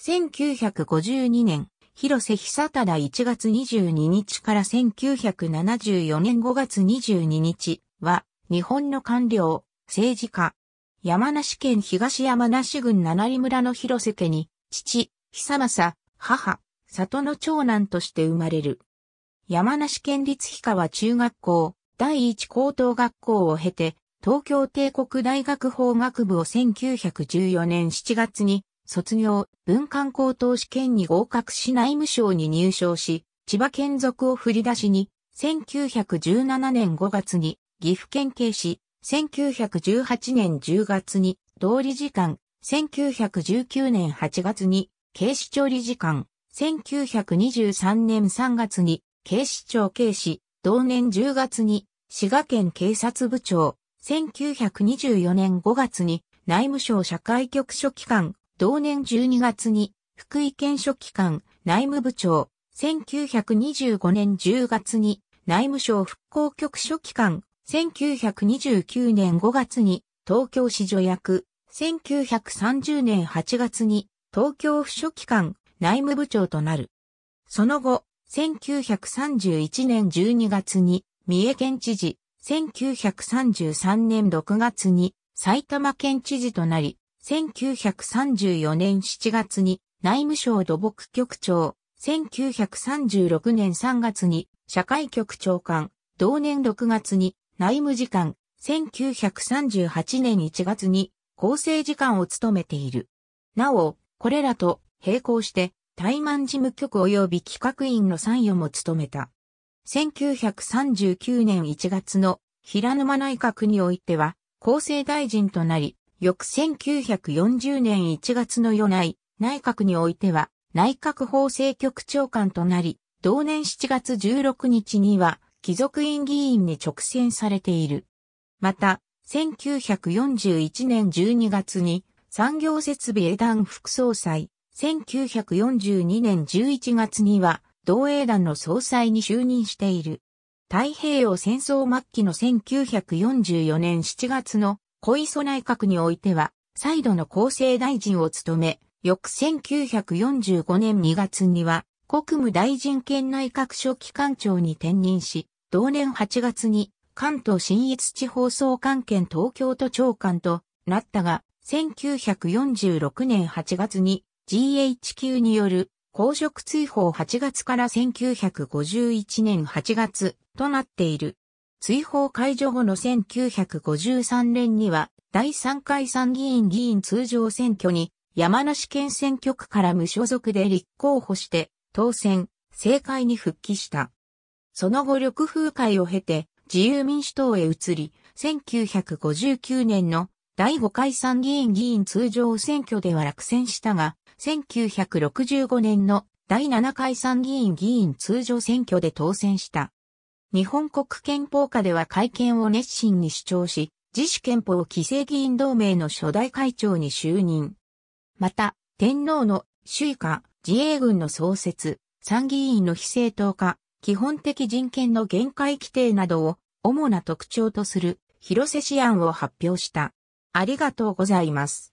1952年、広瀬久忠1月22日から1974年5月22日は、日本の官僚、政治家。山梨県東山梨郡七里村の広瀬家に、父、久政、母、里の長男として生まれる。山梨県立氷川中学校、第一高等学校を経て、東京帝国大学法学部を1914年7月に卒業、文官高等試験に合格し内務省に入省し、千葉県属を振り出しに、1917年5月に岐阜県警視、1918年10月に同理事官、1919年8月に警視庁理事官、1923年3月に警視庁警視、同年10月に滋賀県警察部長、1924年5月に内務省社会局書記官、同年12月に福井県書記官内務部長、1925年10月に内務省復興局書記官、1929年5月に東京市助役、1930年8月に東京府書記官内務部長となる。その後、1931年12月に三重県知事、1933年6月に埼玉県知事となり、1934年7月に内務省土木局長、1936年3月に社会局長官、同年6月に内務次官、1938年1月に厚生次官を務めている。なお、これらと並行して、台満事務局及び企画員の参与も務めた。1939年1月の平沼内閣においては、厚生大臣となり、翌1940年1月の夜内、内閣においては、内閣法制局長官となり、同年7月16日には、貴族院議員に直選されている。また、1941年12月に、産業設備枝団副総裁、1942年11月には、同英団の総裁に就任している。太平洋戦争末期の1944年7月の小磯内閣においては、再度の厚生大臣を務め、翌1945年2月には、国務大臣兼内閣書記官庁に転任し、同年8月に関東新一地方総監兼東京都長官となったが、1946年8月に GHQ による公職追放8月から1951年8月となっている。追放解除後の1953年には、第3回参議院議員通常選挙に、山梨県選挙区から無所属で立候補して、当選、政界に復帰した。その後緑風会を経て、自由民主党へ移り、1959年の第5回参議院議員通常選挙では落選したが、1965年の第7回参議院議員通常選挙で当選した。日本国憲法下では改憲を熱心に主張し、自主憲法規制議員同盟の初代会長に就任。また、天皇の主位化、自衛軍の創設、参議院の非正当化、基本的人権の限界規定などを主な特徴とする広瀬試案を発表した。ありがとうございます。